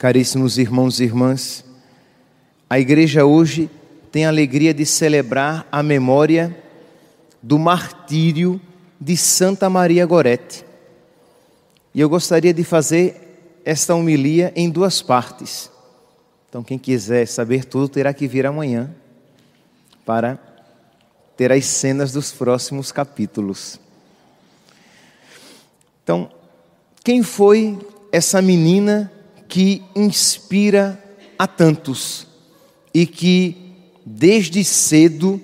Caríssimos irmãos e irmãs, a igreja hoje tem a alegria de celebrar a memória do martírio de Santa Maria Gorete. E eu gostaria de fazer esta homilia em duas partes. Então, quem quiser saber tudo terá que vir amanhã para ter as cenas dos próximos capítulos. Então, quem foi essa menina que inspira a tantos e que desde cedo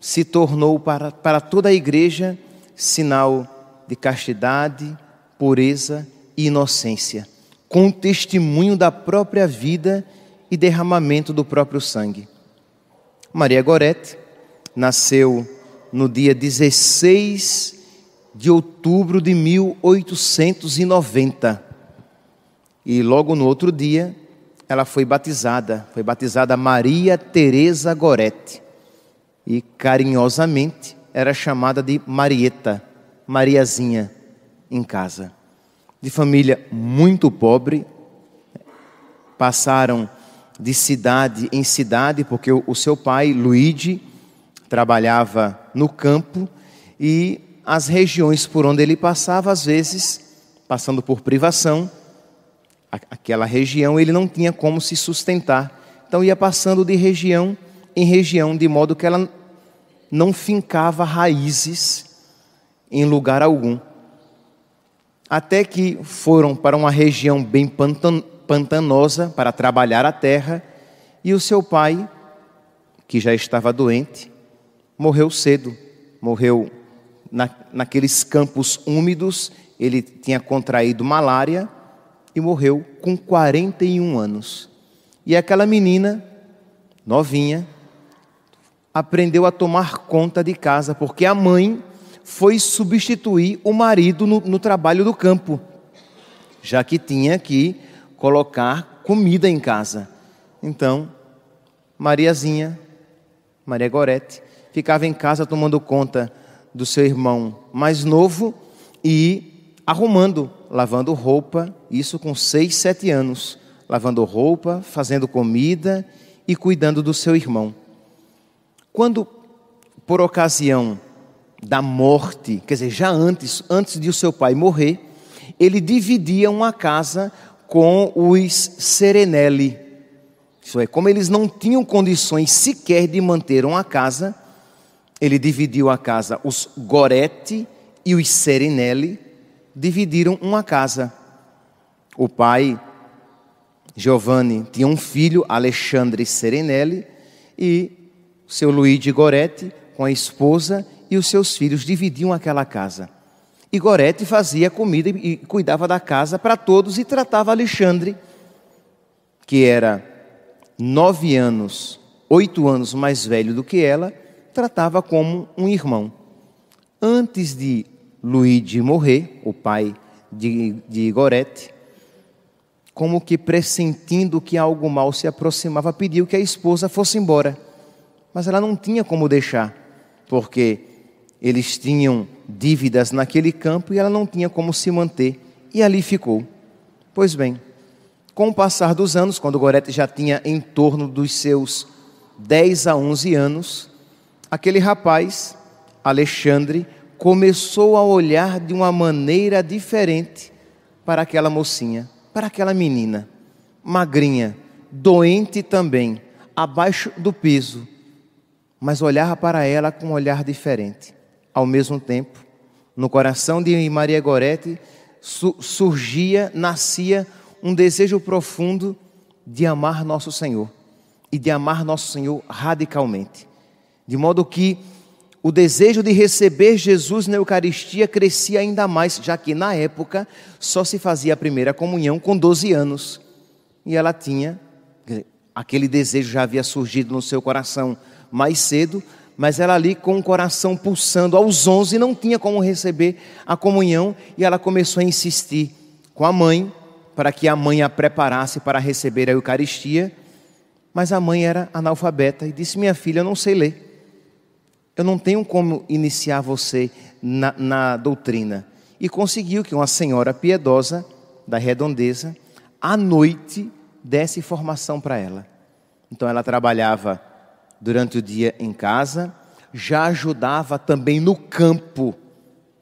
se tornou para, para toda a igreja sinal de castidade, pureza e inocência, com testemunho da própria vida e derramamento do próprio sangue. Maria Gorete nasceu no dia 16 de outubro de 1890 e logo no outro dia, ela foi batizada, foi batizada Maria Teresa Goretti. E carinhosamente era chamada de Marieta, Mariazinha em casa. De família muito pobre, passaram de cidade em cidade, porque o seu pai, Luigi, trabalhava no campo e as regiões por onde ele passava, às vezes, passando por privação, aquela região, ele não tinha como se sustentar. Então ia passando de região em região, de modo que ela não fincava raízes em lugar algum. Até que foram para uma região bem pantanosa para trabalhar a terra, e o seu pai, que já estava doente, morreu cedo, morreu na, naqueles campos úmidos, ele tinha contraído malária e morreu com 41 anos. E aquela menina, novinha, aprendeu a tomar conta de casa, porque a mãe foi substituir o marido no, no trabalho do campo, já que tinha que colocar comida em casa. Então, Mariazinha, Maria Gorete, ficava em casa tomando conta do seu irmão mais novo e arrumando lavando roupa, isso com seis, sete anos, lavando roupa, fazendo comida e cuidando do seu irmão. Quando, por ocasião da morte, quer dizer, já antes, antes de o seu pai morrer, ele dividia uma casa com os Serenelli. Isso é, como eles não tinham condições sequer de manter uma casa, ele dividiu a casa, os Goretti e os Serenelli, dividiram uma casa. O pai, Giovanni, tinha um filho, Alexandre Serenelli, e o seu Luigi Goretti, com a esposa e os seus filhos, dividiam aquela casa. E Goretti fazia comida e cuidava da casa para todos e tratava Alexandre, que era nove anos, oito anos mais velho do que ela, tratava como um irmão. Antes de Luís morrer, o pai de, de Gorete, como que pressentindo que algo mal se aproximava, pediu que a esposa fosse embora. Mas ela não tinha como deixar, porque eles tinham dívidas naquele campo e ela não tinha como se manter, e ali ficou. Pois bem, com o passar dos anos, quando Gorete já tinha em torno dos seus 10 a 11 anos, aquele rapaz, Alexandre, começou a olhar de uma maneira diferente para aquela mocinha, para aquela menina, magrinha, doente também, abaixo do peso, mas olhava para ela com um olhar diferente. Ao mesmo tempo, no coração de Maria Gorete surgia, nascia um desejo profundo de amar nosso Senhor e de amar nosso Senhor radicalmente. De modo que o desejo de receber Jesus na Eucaristia crescia ainda mais, já que na época só se fazia a primeira comunhão com 12 anos. E ela tinha, aquele desejo já havia surgido no seu coração mais cedo, mas ela ali com o coração pulsando aos 11 não tinha como receber a comunhão e ela começou a insistir com a mãe para que a mãe a preparasse para receber a Eucaristia. Mas a mãe era analfabeta e disse: Minha filha, eu não sei ler. Eu não tenho como iniciar você na, na doutrina. E conseguiu que uma senhora piedosa, da redondeza, à noite desse formação para ela. Então ela trabalhava durante o dia em casa, já ajudava também no campo,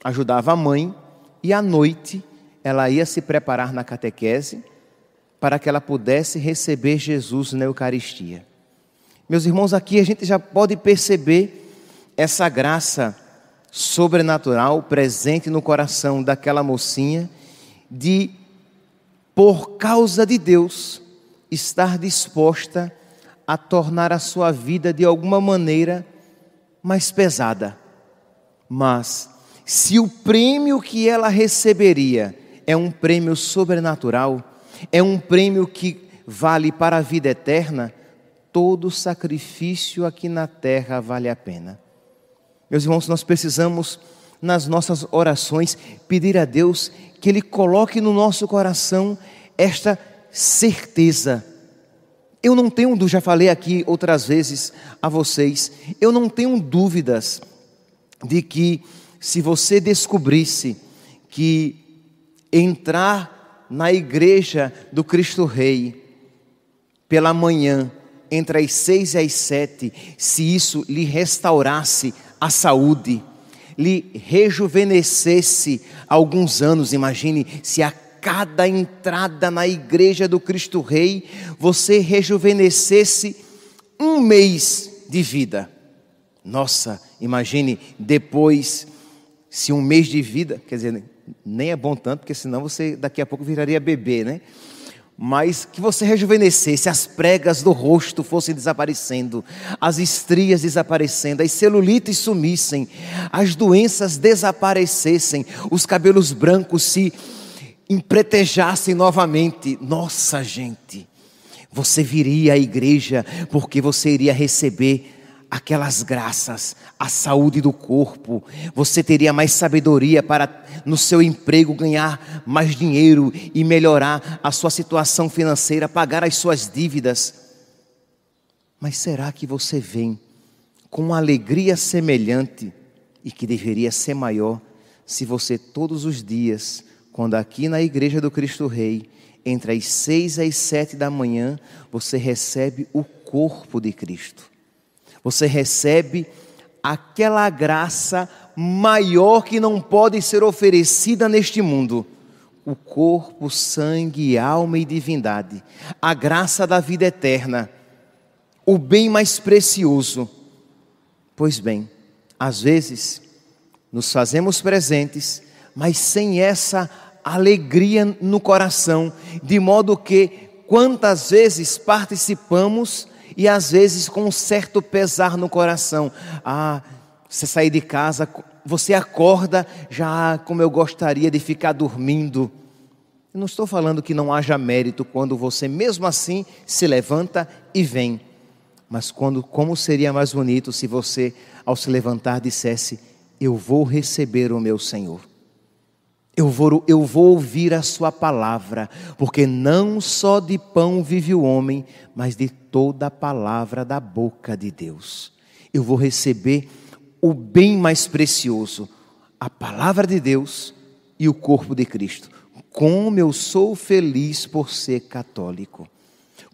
ajudava a mãe, e à noite ela ia se preparar na catequese para que ela pudesse receber Jesus na Eucaristia. Meus irmãos, aqui a gente já pode perceber essa graça sobrenatural presente no coração daquela mocinha de, por causa de Deus, estar disposta a tornar a sua vida de alguma maneira mais pesada. Mas, se o prêmio que ela receberia é um prêmio sobrenatural, é um prêmio que vale para a vida eterna, todo sacrifício aqui na terra vale a pena. Meus irmãos, nós precisamos, nas nossas orações, pedir a Deus que Ele coloque no nosso coração esta certeza. Eu não tenho, já falei aqui outras vezes a vocês, eu não tenho dúvidas de que se você descobrisse que entrar na igreja do Cristo Rei pela manhã, entre as seis e as sete, se isso lhe restaurasse a saúde, lhe rejuvenescesse alguns anos. Imagine se a cada entrada na igreja do Cristo Rei você rejuvenescesse um mês de vida. Nossa, imagine depois, se um mês de vida, quer dizer, nem é bom tanto, porque senão você daqui a pouco viraria bebê, né? mas que você rejuvenescesse, as pregas do rosto fossem desaparecendo, as estrias desaparecendo, as celulites sumissem, as doenças desaparecessem, os cabelos brancos se empretejassem novamente. Nossa, gente, você viria à igreja porque você iria receber aquelas graças, a saúde do corpo, você teria mais sabedoria para no seu emprego ganhar mais dinheiro e melhorar a sua situação financeira, pagar as suas dívidas. Mas será que você vem com uma alegria semelhante e que deveria ser maior se você todos os dias, quando aqui na igreja do Cristo Rei, entre as seis e as sete da manhã, você recebe o corpo de Cristo? Você recebe aquela graça maior que não pode ser oferecida neste mundo. O corpo, sangue, alma e divindade. A graça da vida eterna. O bem mais precioso. Pois bem, às vezes nos fazemos presentes, mas sem essa alegria no coração, de modo que quantas vezes participamos e às vezes com um certo pesar no coração. Ah, você sair de casa, você acorda já como eu gostaria de ficar dormindo. não estou falando que não haja mérito quando você mesmo assim se levanta e vem. Mas quando como seria mais bonito se você ao se levantar dissesse: eu vou receber o meu Senhor. Eu vou, eu vou ouvir a sua palavra, porque não só de pão vive o homem, mas de toda a palavra da boca de Deus. Eu vou receber o bem mais precioso, a palavra de Deus e o corpo de Cristo. Como eu sou feliz por ser católico.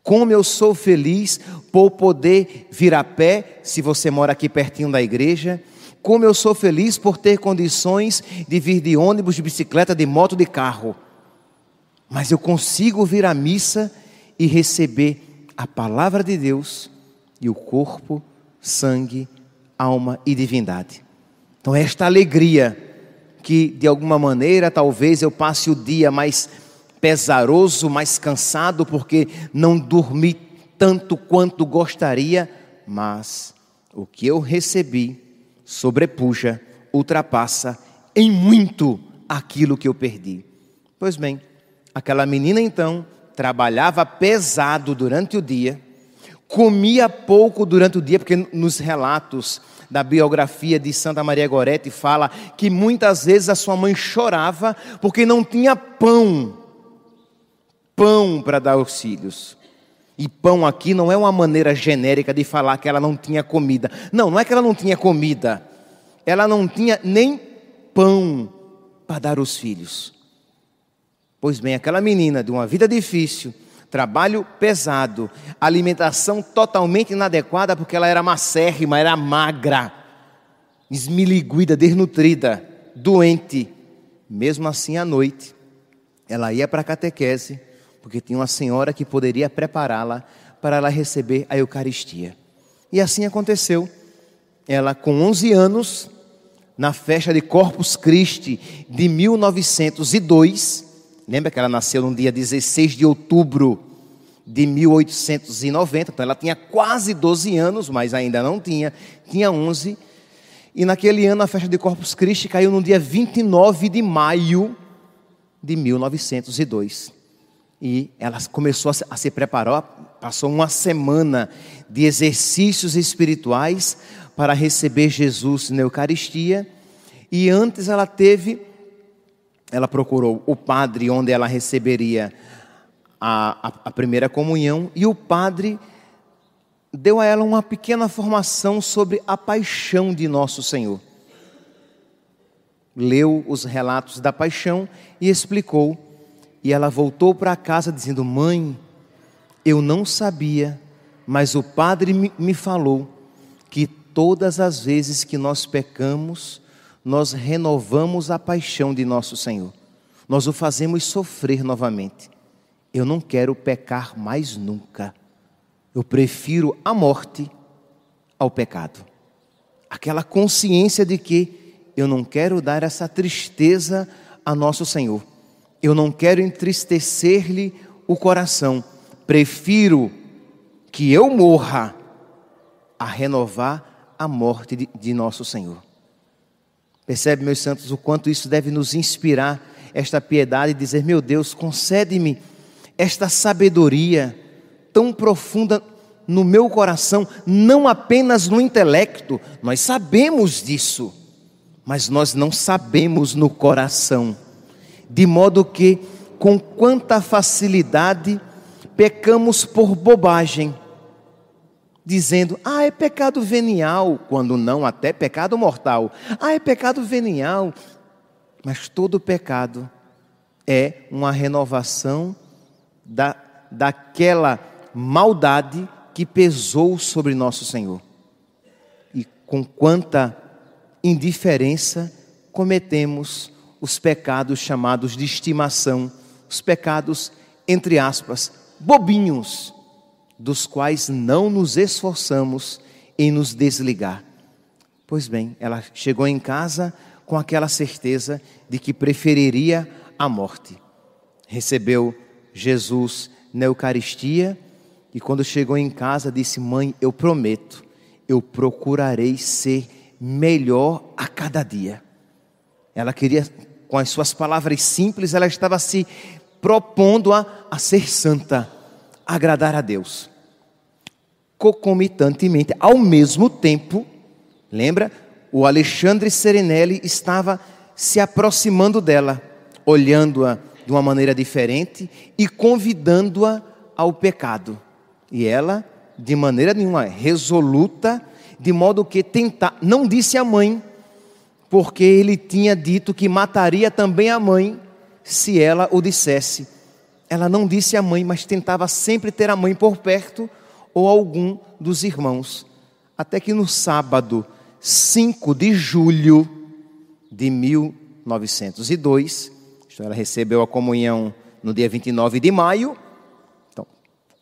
Como eu sou feliz por poder vir a pé, se você mora aqui pertinho da igreja, como eu sou feliz por ter condições de vir de ônibus, de bicicleta, de moto, de carro. Mas eu consigo vir à missa e receber a palavra de Deus e o corpo, sangue, alma e divindade. Então, é esta alegria que de alguma maneira talvez eu passe o dia mais pesaroso, mais cansado, porque não dormi tanto quanto gostaria, mas o que eu recebi sobrepuja, ultrapassa em muito aquilo que eu perdi. Pois bem, aquela menina então trabalhava pesado durante o dia, comia pouco durante o dia, porque nos relatos da biografia de Santa Maria Gorete fala que muitas vezes a sua mãe chorava porque não tinha pão, pão para dar aos filhos. E pão aqui não é uma maneira genérica de falar que ela não tinha comida. Não, não é que ela não tinha comida. Ela não tinha nem pão para dar aos filhos. Pois bem, aquela menina de uma vida difícil, trabalho pesado, alimentação totalmente inadequada porque ela era macérrima, era magra, esmiliguida, desnutrida, doente. Mesmo assim, à noite, ela ia para a catequese porque tinha uma senhora que poderia prepará-la para ela receber a Eucaristia. E assim aconteceu. Ela, com 11 anos, na festa de Corpus Christi de 1902, lembra que ela nasceu no dia 16 de outubro de 1890, então ela tinha quase 12 anos, mas ainda não tinha, tinha 11. E naquele ano a festa de Corpus Christi caiu no dia 29 de maio de 1902. E ela começou a se preparar, passou uma semana de exercícios espirituais para receber Jesus na Eucaristia. E antes ela teve, ela procurou o padre onde ela receberia a, a, a primeira comunhão, e o padre deu a ela uma pequena formação sobre a paixão de Nosso Senhor. Leu os relatos da paixão e explicou e ela voltou para casa dizendo: Mãe, eu não sabia, mas o padre me falou que todas as vezes que nós pecamos, nós renovamos a paixão de nosso Senhor. Nós o fazemos sofrer novamente. Eu não quero pecar mais nunca. Eu prefiro a morte ao pecado. Aquela consciência de que eu não quero dar essa tristeza a nosso Senhor eu não quero entristecer-lhe o coração, prefiro que eu morra a renovar a morte de, de nosso Senhor. Percebe, meus santos, o quanto isso deve nos inspirar, esta piedade, e dizer: meu Deus, concede-me esta sabedoria tão profunda no meu coração, não apenas no intelecto, nós sabemos disso, mas nós não sabemos no coração de modo que, com quanta facilidade, pecamos por bobagem, dizendo: ah, é pecado venial, quando não até pecado mortal. Ah, é pecado venial. Mas todo pecado é uma renovação da, daquela maldade que pesou sobre nosso Senhor. E com quanta indiferença cometemos os pecados chamados de estimação, os pecados, entre aspas, bobinhos, dos quais não nos esforçamos em nos desligar. Pois bem, ela chegou em casa com aquela certeza de que preferiria a morte. Recebeu Jesus na Eucaristia e, quando chegou em casa, disse: Mãe, eu prometo, eu procurarei ser melhor a cada dia. Ela queria com as suas palavras simples, ela estava se propondo a, a ser santa, a agradar a Deus. Concomitantemente, ao mesmo tempo, lembra? O Alexandre Serenelli estava se aproximando dela, olhando-a de uma maneira diferente e convidando-a ao pecado. E ela, de maneira nenhuma, resoluta, de modo que tentar, não disse à mãe, porque ele tinha dito que mataria também a mãe se ela o dissesse. Ela não disse a mãe, mas tentava sempre ter a mãe por perto ou algum dos irmãos. Até que no sábado 5 de julho de 1902, ela recebeu a comunhão no dia 29 de maio, então,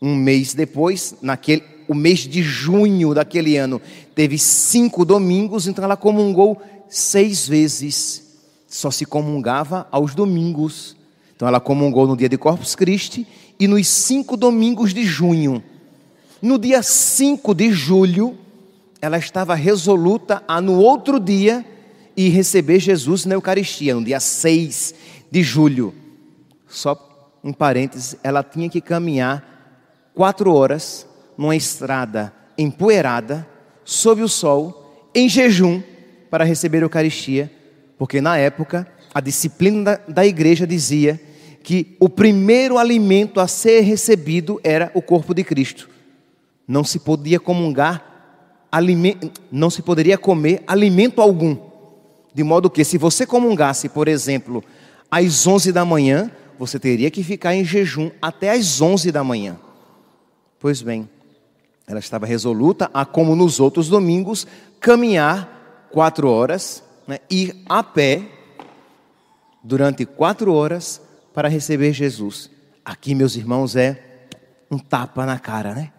um mês depois, naquele, o mês de junho daquele ano, teve cinco domingos, então ela comungou seis vezes. Só se comungava aos domingos. Então ela comungou no dia de Corpus Christi e nos cinco domingos de junho. No dia 5 de julho, ela estava resoluta a no outro dia e receber Jesus na Eucaristia, no dia 6 de julho. Só um parênteses, ela tinha que caminhar quatro horas numa estrada empoeirada, sob o sol, em jejum, para receber a Eucaristia, porque na época a disciplina da, igreja dizia que o primeiro alimento a ser recebido era o corpo de Cristo. Não se podia comungar, não se poderia comer alimento algum. De modo que, se você comungasse, por exemplo, às 11 da manhã, você teria que ficar em jejum até às 11 da manhã. Pois bem, ela estava resoluta a, como nos outros domingos, caminhar quatro horas, né, ir a pé durante quatro horas para receber Jesus. Aqui, meus irmãos, é um tapa na cara, né?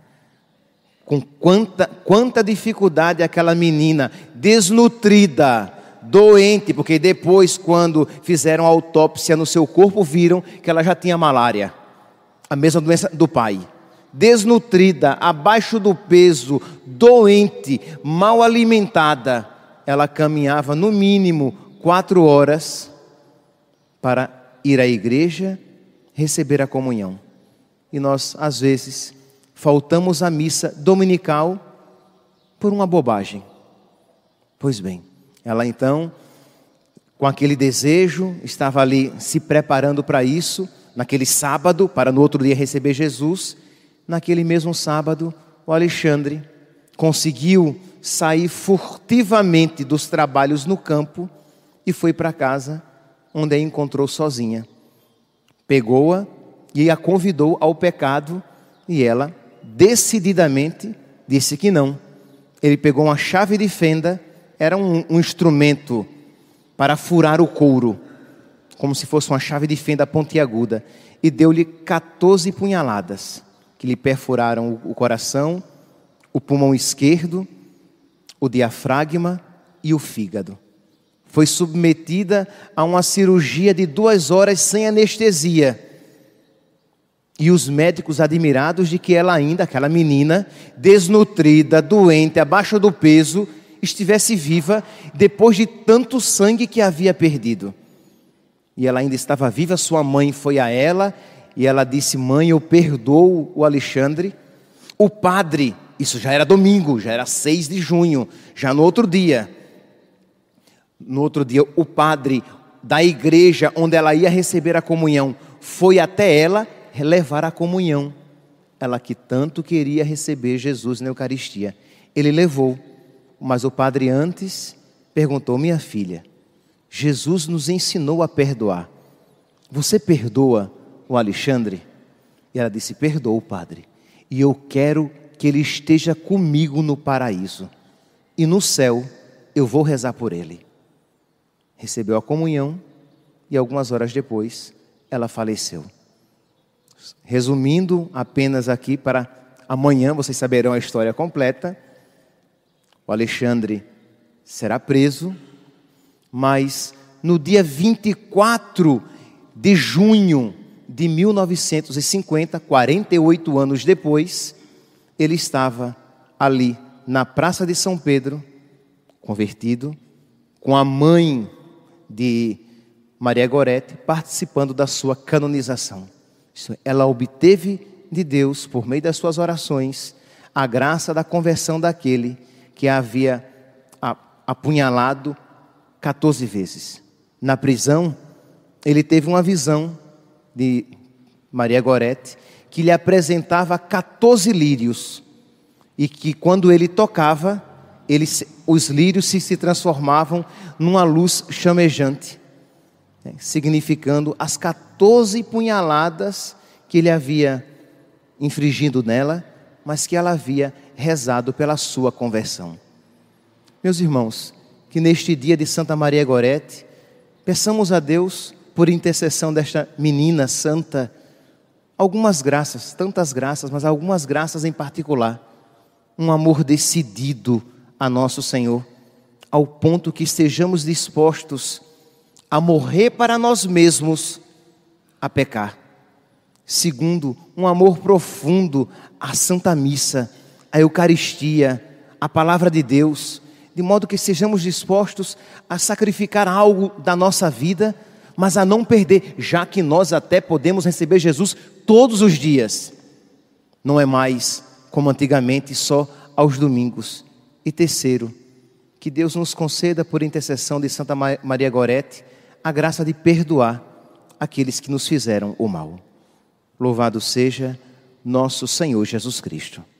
Com quanta, quanta dificuldade aquela menina desnutrida, doente, porque depois, quando fizeram a autópsia no seu corpo, viram que ela já tinha malária, a mesma doença do pai. Desnutrida, abaixo do peso, doente, mal alimentada ela caminhava no mínimo quatro horas para ir à igreja receber a comunhão. E nós, às vezes, faltamos à missa dominical por uma bobagem. Pois bem, ela então, com aquele desejo, estava ali se preparando para isso, naquele sábado, para no outro dia receber Jesus. Naquele mesmo sábado, o Alexandre conseguiu sair furtivamente dos trabalhos no campo e foi para casa, onde a encontrou sozinha. Pegou-a e a convidou ao pecado, e ela decididamente disse que não. Ele pegou uma chave de fenda, era um, um instrumento para furar o couro, como se fosse uma chave de fenda pontiaguda, e deu-lhe 14 punhaladas, que lhe perfuraram o coração, o pulmão esquerdo o diafragma e o fígado. Foi submetida a uma cirurgia de duas horas sem anestesia. E os médicos admirados de que ela ainda, aquela menina, desnutrida, doente, abaixo do peso, estivesse viva depois de tanto sangue que havia perdido. E ela ainda estava viva, sua mãe foi a ela e ela disse: Mãe, eu perdoo o Alexandre. O padre isso já era domingo, já era 6 de junho, já no outro dia. No outro dia, o padre da igreja onde ela ia receber a comunhão foi até ela levar a comunhão. Ela que tanto queria receber Jesus na Eucaristia. Ele levou, mas o padre antes perguntou: Minha filha, Jesus nos ensinou a perdoar. Você perdoa o Alexandre? E ela disse: Perdoa o padre. E eu quero que ele esteja comigo no paraíso. E no céu eu vou rezar por ele. Recebeu a comunhão e algumas horas depois ela faleceu. Resumindo apenas aqui para amanhã vocês saberão a história completa. O Alexandre será preso, mas no dia 24 de junho de 1950, 48 anos depois, ele estava ali na Praça de São Pedro, convertido, com a mãe de Maria Gorete, participando da sua canonização. É, ela obteve de Deus, por meio das suas orações, a graça da conversão daquele que a havia apunhalado 14 vezes. Na prisão, ele teve uma visão de Maria Gorete que lhe apresentava 14 lírios, e que quando ele tocava, eles, os lírios se, se transformavam numa luz chamejante, né? significando as 14 punhaladas que ele havia infringido nela, mas que ela havia rezado pela sua conversão. Meus irmãos, que neste dia de Santa Maria Gorete, peçamos a Deus, por intercessão desta menina santa, algumas graças, tantas graças, mas algumas graças em particular. Um amor decidido a nosso Senhor, ao ponto que estejamos dispostos a morrer para nós mesmos, a pecar. Segundo, um amor profundo à Santa Missa, à Eucaristia, à Palavra de Deus, de modo que estejamos dispostos a sacrificar algo da nossa vida mas a não perder, já que nós até podemos receber Jesus todos os dias. Não é mais como antigamente, só aos domingos. E terceiro, que Deus nos conceda, por intercessão de Santa Maria Gorete, a graça de perdoar aqueles que nos fizeram o mal. Louvado seja nosso Senhor Jesus Cristo.